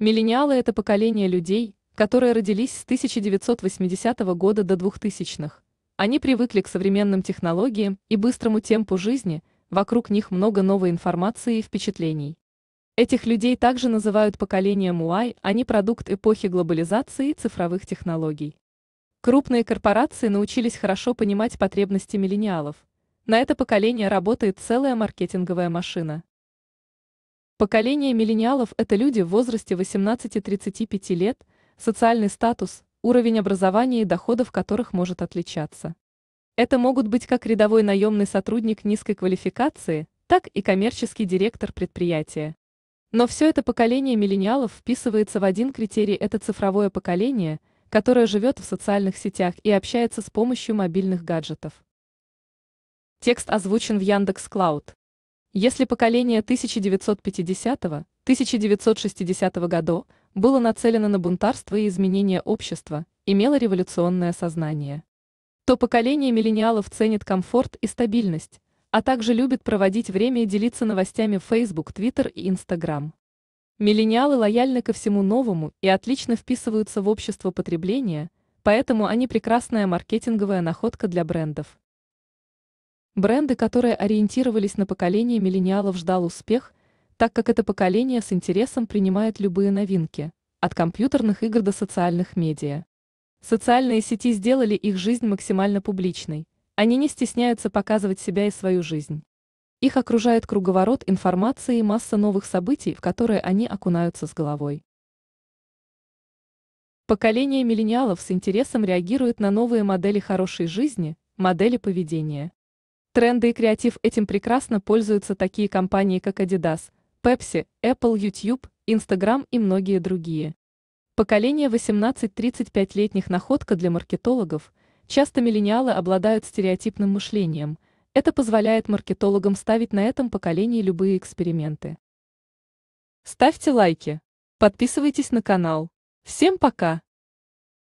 Миллениалы – это поколение людей, которые родились с 1980 года до 2000-х. Они привыкли к современным технологиям и быстрому темпу жизни, вокруг них много новой информации и впечатлений. Этих людей также называют поколением Y, они а продукт эпохи глобализации и цифровых технологий. Крупные корпорации научились хорошо понимать потребности миллениалов. На это поколение работает целая маркетинговая машина. Поколение миллениалов – это люди в возрасте 18-35 лет, социальный статус, уровень образования и доходов которых может отличаться. Это могут быть как рядовой наемный сотрудник низкой квалификации, так и коммерческий директор предприятия. Но все это поколение миллениалов вписывается в один критерий – это цифровое поколение, которое живет в социальных сетях и общается с помощью мобильных гаджетов. Текст озвучен в Яндекс.Клауд. Если поколение 1950-1960 года было нацелено на бунтарство и изменение общества, имело революционное сознание, то поколение миллениалов ценит комфорт и стабильность, а также любит проводить время и делиться новостями в Facebook, Twitter и Instagram. Миллениалы лояльны ко всему новому и отлично вписываются в общество потребления, поэтому они прекрасная маркетинговая находка для брендов. Бренды, которые ориентировались на поколение миллениалов, ждал успех, так как это поколение с интересом принимает любые новинки, от компьютерных игр до социальных медиа. Социальные сети сделали их жизнь максимально публичной, они не стесняются показывать себя и свою жизнь. Их окружает круговорот информации и масса новых событий, в которые они окунаются с головой. Поколение миллениалов с интересом реагирует на новые модели хорошей жизни, модели поведения. Тренды и креатив этим прекрасно пользуются такие компании, как Adidas, Pepsi, Apple, YouTube, Instagram и многие другие. Поколение 18-35-летних находка для маркетологов, часто миллениалы обладают стереотипным мышлением. Это позволяет маркетологам ставить на этом поколении любые эксперименты. Ставьте лайки. Подписывайтесь на канал. Всем пока!